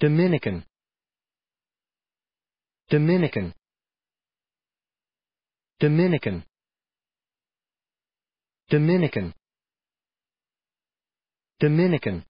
Dominican Dominican Dominican Dominican Dominican